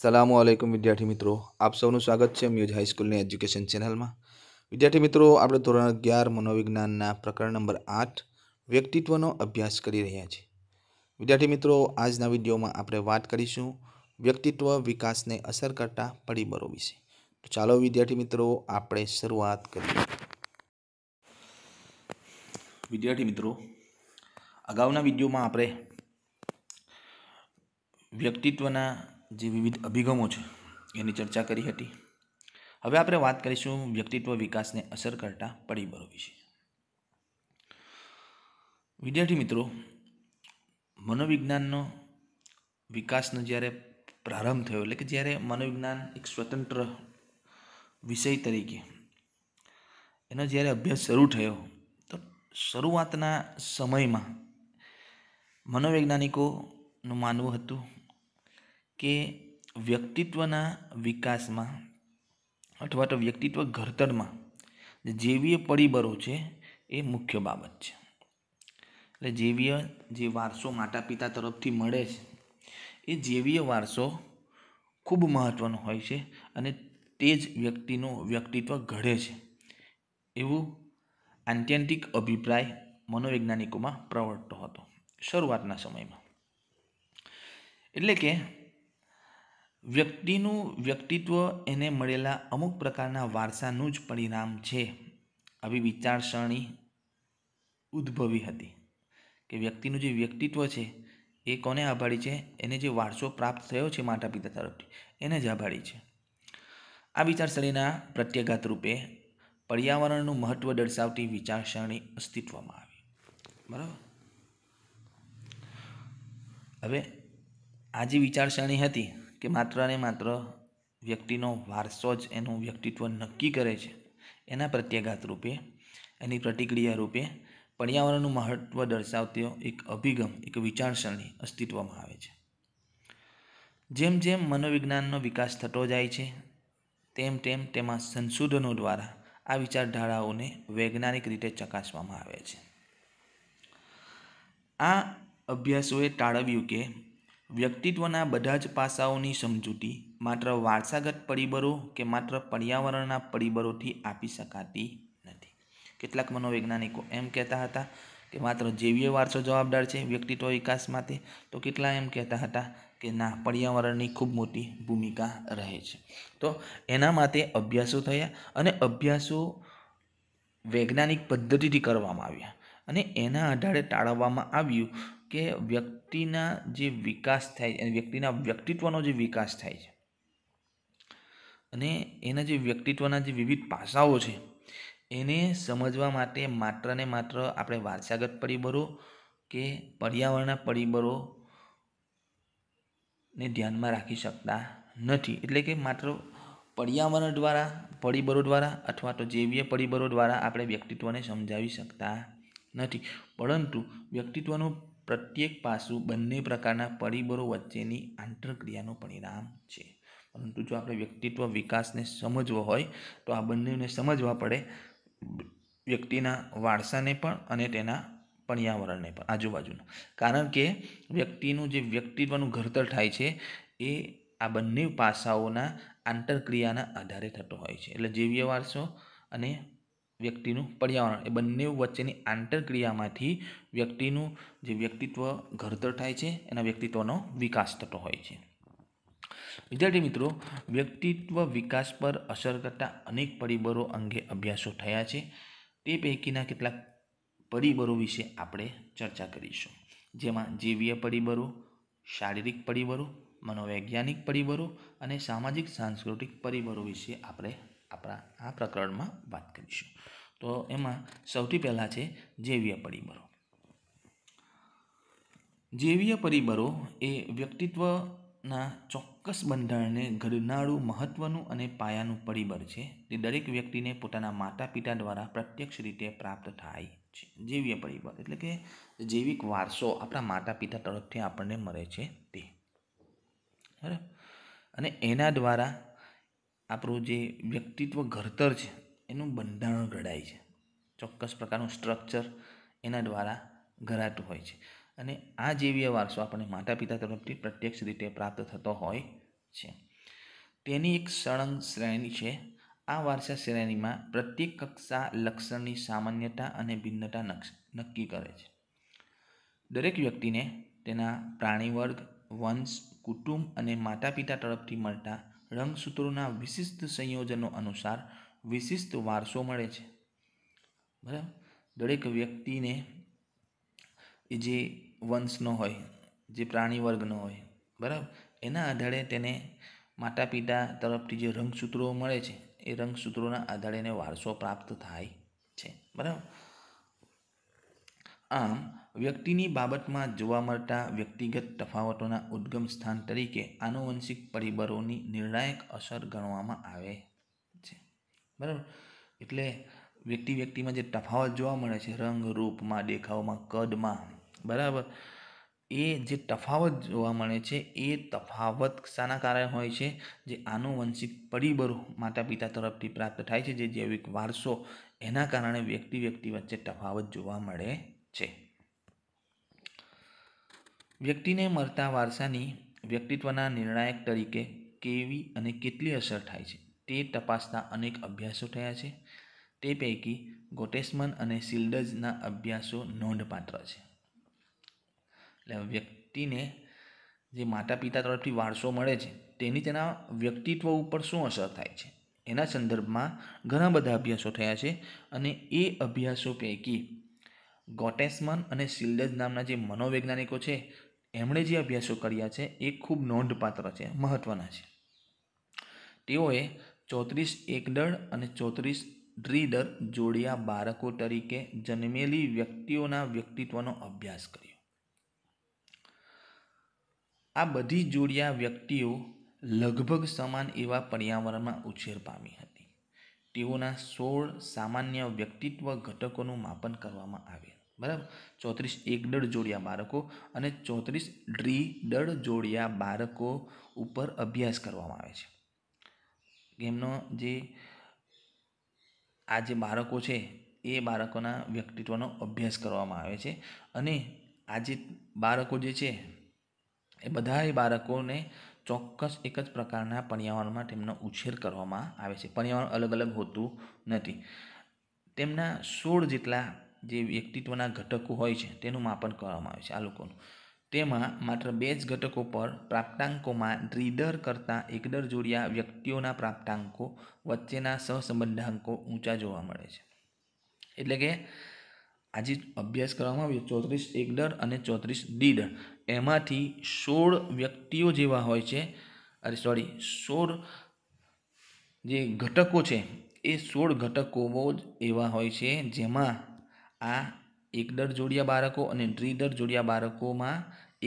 સલામુ આલેકુમ વિદ્યાર્થી મિત્રો આપ સૌનું સ્વાગત છે મ્યુઝ હાઈસ્કૂલની એજ્યુકેશન ચેનલમાં વિદ્યાર્થી મિત્રો આપણે ધોરણ અગિયાર મનોવિજ્ઞાનના પ્રકરણ નંબર આઠ વ્યક્તિત્વનો અભ્યાસ કરી રહ્યા છીએ વિદ્યાર્થી મિત્રો આજના વિડીયોમાં આપણે વાત કરીશું વ્યક્તિત્વ વિકાસને અસર કરતા પરિબળો વિશે તો ચાલો વિદ્યાર્થી મિત્રો આપણે શરૂઆત કરીએ વિદ્યાર્થી મિત્રો અગાઉના વિડીયોમાં આપણે વ્યક્તિત્વના જે વિવિધ અભિગમો છે એની ચર્ચા કરી હતી હવે આપણે વાત કરીશું વ્યક્તિત્વ વિકાસને અસર કરતા પરિબળો વિશે વિદ્યાર્થી મિત્રો મનોવિજ્ઞાનનો વિકાસનો જ્યારે પ્રારંભ થયો એટલે કે જ્યારે મનોવિજ્ઞાન એક સ્વતંત્ર વિષય તરીકે એનો જ્યારે અભ્યાસ શરૂ થયો તો શરૂઆતના સમયમાં મનોવૈજ્ઞાનિકોનું માનવું હતું કે વ્યક્તિત્વના વિકાસમાં અથવા તો વ્યક્તિત્વ ઘડતરમાં જેવીય પરિબળો છે એ મુખ્ય બાબત છે એટલે જેવીય જે વારસો માતા પિતા તરફથી મળે છે એ જેવીય વારસો ખૂબ મહત્ત્વનો હોય છે અને તે જ વ્યક્તિનું વ્યક્તિત્વ ઘડે છે એવું આત્યંતિક અભિપ્રાય મનોવૈજ્ઞાનિકોમાં પ્રવર્તતો હતો શરૂઆતના સમયમાં એટલે કે વ્યક્તિનું વ્યક્તિત્વ એને મળેલા અમુક પ્રકારના વારસાનું જ પરિણામ છે આવી વિચારસરણી ઉદ્ભવી હતી કે વ્યક્તિનું જે વ્યક્તિત્વ છે એ કોને આભારી છે એને જે વારસો પ્રાપ્ત થયો છે માતા પિતા તરફથી એને જ આભારી છે આ વિચારસરણીના પ્રત્યાઘાત રૂપે પર્યાવરણનું મહત્ત્વ દર્શાવતી વિચારસરણી અસ્તિત્વમાં આવી બરાબર હવે આ જે વિચારસરણી હતી કે માત્ર અને માત્ર વ્યક્તિનો વારસો જ એનું વ્યક્તિત્વ નક્કી કરે છે એના પ્રત્યાઘાત રૂપે એની પ્રતિક્રિયા રૂપે પર્યાવરણનું મહત્ત્વ દર્શાવતો એક અભિગમ એક વિચારસરણી અસ્તિત્વમાં આવે છે જેમ જેમ મનોવિજ્ઞાનનો વિકાસ થતો જાય છે તેમ તેમ તેમાં સંશોધનો દ્વારા આ વિચારધારાઓને વૈજ્ઞાનિક રીતે ચકાસવામાં આવે છે આ અભ્યાસોએ ટાળવ્યું કે વ્યક્તિત્વના બધા જ પાસાઓની સમજૂતી માત્ર વારસાગત પરિબળો કે માત્ર પર્યાવરણના પરિબળોથી આપી શકાતી નથી કેટલાક મનોવૈજ્ઞાનિકો એમ કહેતા હતા કે માત્ર જૈવીય વારસો જવાબદાર છે વ્યક્તિત્વ વિકાસ માટે તો કેટલા એમ કહેતા હતા કે ના પર્યાવરણની ખૂબ મોટી ભૂમિકા રહે છે તો એના માટે અભ્યાસો થયા અને અભ્યાસો વૈજ્ઞાનિક પદ્ધતિથી કરવામાં આવ્યા અને એના આધારે ટાળવવામાં આવ્યું કે વ્યક્તિના જે વિકાસ થાય છે વ્યક્તિના વ્યક્તિત્વનો જે વિકાસ થાય છે અને એના જે વ્યક્તિત્વના જે વિવિધ પાસાઓ છે એને સમજવા માટે માત્ર ને માત્ર આપણે વારસાગત પરિબળો કે પર્યાવરણના પરિબળો ને ધ્યાનમાં રાખી શકતા નથી એટલે કે માત્ર પર્યાવરણ દ્વારા પરિબળો દ્વારા અથવા તો જૈવીય પરિબળો દ્વારા આપણે વ્યક્તિત્વને સમજાવી શકતા નથી પરંતુ વ્યક્તિત્વનું પ્રત્યેક પાસું બંને પ્રકારના પરિબળો વચ્ચેની આંતરક્રિયાનું પરિણામ છે પરંતુ જો આપણે વ્યક્તિત્વ વિકાસને સમજવો હોય તો આ બંનેને સમજવા પડે વ્યક્તિના વારસાને પણ અને તેના પર્યાવરણને પણ આજુબાજુનું કારણ કે વ્યક્તિનું જે વ્યક્તિત્વનું ઘડતર થાય છે એ આ બંને પાસાઓના આંતરક્રિયાના આધારે થતો હોય છે એટલે જીવ્ય વારસો અને વ્યક્તિનું પર્યાવરણ એ બંને વચ્ચેની આંતરક્રિયામાંથી વ્યક્તિનું જે વ્યક્તિત્વ ઘડતર થાય છે એના વ્યક્તિત્વનો વિકાસ થતો હોય છે વિદ્યાર્થી મિત્રો વ્યક્તિત્વ વિકાસ પર અસર કરતા અનેક પરિબળો અંગે અભ્યાસો થયા છે તે પૈકીના કેટલાક પરિબળો વિશે આપણે ચર્ચા કરીશું જેમાં જીવીય પરિબળો શારીરિક પરિબળો મનોવૈજ્ઞાનિક પરિબળો અને સામાજિક સાંસ્કૃતિક પરિબળો વિશે આપણે આપણા આ પ્રકરણમાં વાત કરીશું તો એમાં સૌથી પહેલાં છે જૈવીય પરિબળો જૈવીય પરિબળો એ વ્યક્તિત્વના ચોક્કસ બંધારણને ઘડનારું મહત્ત્વનું અને પાયાનું પરિબળ છે તે દરેક વ્યક્તિને પોતાના માતા પિતા દ્વારા પ્રત્યક્ષ રીતે પ્રાપ્ત થાય છે જૈવીય પરિબળ એટલે કે જૈવિક વારસો આપણા માતા પિતા તરફથી આપણને મળે છે તે બરાબર અને એના દ્વારા આપણું જે વ્યક્તિત્વ ઘડતર છે એનું બંધારણ ઘડાય છે ચોક્કસ પ્રકારનું સ્ટ્રક્ચર એના દ્વારા ઘડાતું હોય છે અને આ જેવીય વારસો આપણે માતા પિતા તરફથી પ્રત્યક્ષ રીતે પ્રાપ્ત થતો હોય છે તેની એક સળંગ શ્રેણી છે આ વારસા શ્રેણીમાં પ્રત્યેક કક્ષા લક્ષણની સામાન્યતા અને ભિન્નતા નક્કી કરે છે દરેક વ્યક્તિને તેના પ્રાણીવર્ગ વંશ કુટુંબ અને માતા પિતા તરફથી મળતા રંગસૂત્રોના વિશિષ્ટ સંયોજનો અનુસાર વિશિષ્ટ વારસો મળે છે બરાબર દરેક વ્યક્તિને જે વંશનો હોય જે પ્રાણી વર્ગનો હોય બરાબર એના આધારે તેને માતા પિતા તરફથી જે રંગસૂત્રો મળે છે એ રંગસૂત્રોના આધારે એને વારસો પ્રાપ્ત થાય છે બરાબર આમ વ્યક્તિની બાબતમાં જોવા મળતા વ્યક્તિગત તફાવતોના ઉદ્ગમ સ્થાન તરીકે આનુવંશિક પરિબળોની નિર્ણાયક અસર ગણવામાં આવે છે બરાબર એટલે વ્યક્તિ વ્યક્તિમાં જે તફાવત જોવા મળે છે રંગ રૂપમાં દેખાવમાં કદમાં બરાબર એ જે તફાવત જોવા મળે છે એ તફાવત શાના કારણે હોય છે જે આનુવંશિક પરિબળો માતા પિતા તરફથી પ્રાપ્ત થાય છે જે જૈવિક વારસો એના કારણે વ્યક્તિ વ્યક્તિ વચ્ચે તફાવત જોવા મળે છે વ્યક્તિને મળતા વારસાની વ્યક્તિત્વના નિર્ણાયક તરીકે કેવી અને કેટલી અસર થાય છે તે તપાસતા અનેક અભ્યાસો થયા છે તે પૈકી ગોટેસમન અને સિલ્ડર્સના અભ્યાસો નોંધપાત્ર છે એટલે વ્યક્તિને જે માતા પિતા તરફથી વારસો મળે છે તેની તેના વ્યક્તિત્વ ઉપર શું અસર થાય છે એના સંદર્ભમાં ઘણા બધા અભ્યાસો થયા છે અને એ અભ્યાસો પૈકી ગોટેસમન અને સિલ્ડર્સ નામના જે મનોવૈજ્ઞાનિકો છે એમણે જે અભ્યાસો કર્યા છે એ ખૂબ નોંધપાત્ર છે મહત્ત્વના છે તેઓએ ચોત્રીસ એકદળ અને ચોત્રીસ ડ્રીડર જોડિયા બાળકો તરીકે જન્મેલી વ્યક્તિઓના વ્યક્તિત્વનો અભ્યાસ કર્યો આ બધી જોડિયા વ્યક્તિઓ લગભગ સમાન એવા પર્યાવરણમાં ઉછેર પામી હતી તેઓના સોળ સામાન્ય વ્યક્તિત્વ ઘટકોનું માપન કરવામાં આવે બરાબર ચોત્રીસ એકદળ જોડિયા બાળકો અને ચોત્રીસ ડ્રી ડ્રીદળ જોડિયા બાળકો ઉપર અભ્યાસ કરવામાં આવે છે એમનો જે આ જે બાળકો છે એ બાળકોના વ્યક્તિત્વનો અભ્યાસ કરવામાં આવે છે અને આ જે બાળકો જે છે એ બધાએ બાળકોને ચોક્કસ એક જ પ્રકારના પર્યાવરણમાં તેમનો ઉછેર કરવામાં આવે છે પર્યાવરણ અલગ અલગ હોતું નથી તેમના સોળ જેટલા જે વ્યક્તિત્વના ઘટકો હોય છે તેનું માપન કરવામાં આવે છે આ લોકોનું તેમાં માત્ર બે જ ઘટકો પર પ્રાપ્તાંકોમાં દ્રીડર કરતાં એકદર જોડ્યા વ્યક્તિઓના પ્રાપ્તાંકો વચ્ચેના સહસંબંધાંકો ઊંચા જોવા મળે છે એટલે કે આજે અભ્યાસ કરવામાં આવ્યો ચોત્રીસ એકદર અને ચોત્રીસ દ્વિદર એમાંથી સોળ વ્યક્તિઓ જેવા હોય છે અરે સોરી સોળ જે ઘટકો છે એ સોળ ઘટકો જ એવા હોય છે જેમાં આ એકડર જોડિયા બાળકો અને દ્વિડર જોડિયા બાળકોમાં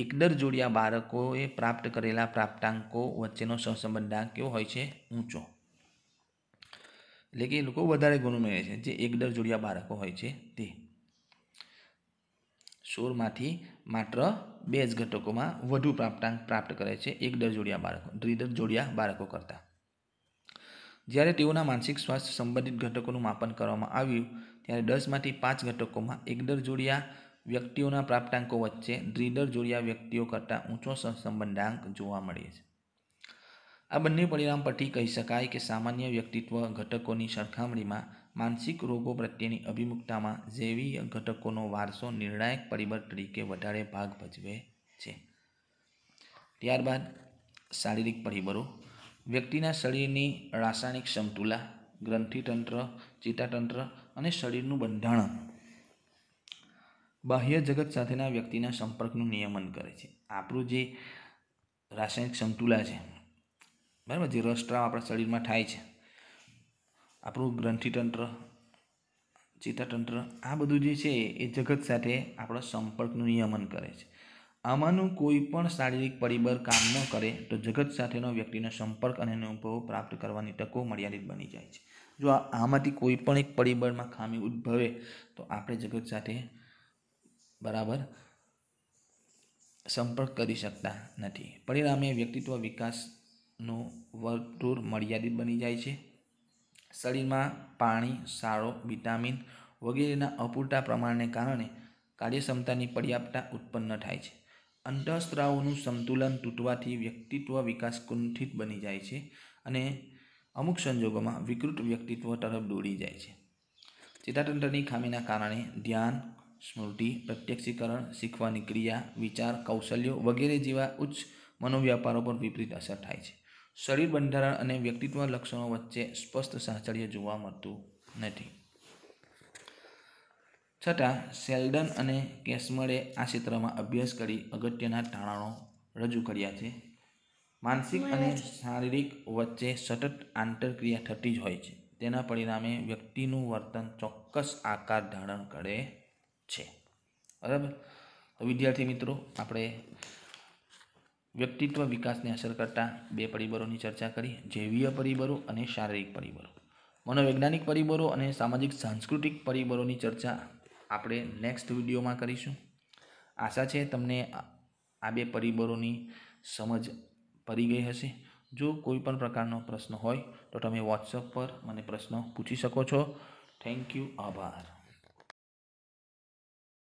એકડર જોડિયા બાળકોએ પ્રાપ્ત કરેલા પ્રાપ્તાંકો વચ્ચેનો સહસંબંધાંક કેવો હોય છે ઊંચો એટલે કે એ લોકો વધારે ગુણ મેળવે છે જે એકડર જોડિયા બાળકો હોય છે તે સોળમાંથી માત્ર બે જ ઘટકોમાં વધુ પ્રાપ્તાંક પ્રાપ્ત કરે છે એકડર જોડિયા બાળકો દ્વિડર જોડિયા બાળકો કરતાં જ્યારે તેઓના માનસિક સ્વાસ્થ્ય સંબંધિત ઘટકોનું માપન કરવામાં આવ્યું ત્યારે દસમાંથી પાંચ ઘટકોમાં એકડર જોડિયા વ્યક્તિઓના પ્રાપ્તાંકો વચ્ચે દ્વિડર જોડિયા વ્યક્તિઓ કરતાં ઊંચો સહસંબંધાંક જોવા મળે છે આ બંને પરિણામ પરથી કહી શકાય કે સામાન્ય વ્યક્તિત્વ ઘટકોની સરખામણીમાં માનસિક રોગો પ્રત્યેની અભિમુખતામાં જૈવીય ઘટકોનો વારસો નિર્ણાયક પરિબળ તરીકે વધારે ભાગ ભજવે છે ત્યારબાદ શારીરિક પરિબળો વ્યક્તિના શરીરની રાસાયણિક સમતુલા ગ્રંથિતંત્ર ચેતાતંત્ર અને શરીરનું બંધારણ બાહ્ય જગત સાથેના વ્યક્તિના સંપર્કનું નિયમન કરે છે આપણું જે રાસાયણિક સંતુલા છે બરાબર જે રસસ્ત્રાવ આપણા શરીરમાં થાય છે આપણું ગ્રંથિતંત્ર ચિત્તતંત્ર આ બધું જે છે એ જગત સાથે આપણો સંપર્કનું નિયમન કરે છે આમાંનું કોઈ પણ શારીરિક પરિબળ કામ ન કરે તો જગત સાથેનો વ્યક્તિનો સંપર્ક અને અનુભવ પ્રાપ્ત કરવાની તકો મર્યાદિત બની જાય છે જો આમાંથી કોઈ પણ એક પરિબળમાં ખામી ઉદ્ભવે તો આપણે જગત સાથે બરાબર સંપર્ક કરી શકતા નથી પરિણામે વ્યક્તિત્વ વિકાસનો વર્તુળ મર્યાદિત બની જાય છે શરીરમાં પાણી સારો વિટામિન વગેરેના અપૂરતા પ્રમાણને કારણે કાર્યક્ષમતાની પર્યાપ્તતા ઉત્પન્ન થાય છે અંતઃસ્ત્રાવોનું સંતુલન તૂટવાથી વ્યક્તિત્વ વિકાસ કુંઠિત બની જાય છે અને અમુક સંજોગોમાં વિકૃત વ્યક્તિત્વ તરફ દોડી જાય છે ચેતાતંત્રની ખામીના કારણે ધ્યાન સ્મૃતિ પ્રત્યક્ષીકરણ શીખવાની ક્રિયા વિચાર કૌશલ્યો વગેરે જેવા ઉચ્ચ મનોવ્યાપારો પર વિપરીત અસર થાય છે શરીર બંધારણ અને વ્યક્તિત્વ લક્ષણો વચ્ચે સ્પષ્ટ સાહચર્ય જોવા મળતું નથી છતાં સેલ્ડન અને કેસમળે આ ક્ષેત્રમાં અભ્યાસ કરી અગત્યના તારણો રજૂ કર્યા છે માનસિક અને શારીરિક વચ્ચે સતત આંતરક્રિયા થતી જ હોય છે તેના પરિણામે વ્યક્તિનું વર્તન ચોક્કસ આકાર ધારણ કરે છે બરાબર વિદ્યાર્થી મિત્રો આપણે વ્યક્તિત્વ વિકાસને અસર કરતા બે પરિબળોની ચર્ચા કરી જૈવીય પરિબળો અને શારીરિક પરિબળો મનોવૈજ્ઞાનિક પરિબળો અને સામાજિક સાંસ્કૃતિક પરિબળોની ચર્ચા આપણે નેક્સ્ટ વિડીયોમાં કરીશું આશા છે તમને આ બે પરિબળોની સમજ ફરી ગઈ હશે જો કોઈ પણ પ્રકારનો પ્રશ્ન હોય તો તમે વોટ્સઅપ પર મને પ્રશ્નો પૂછી શકો છો થેન્ક યુ આભાર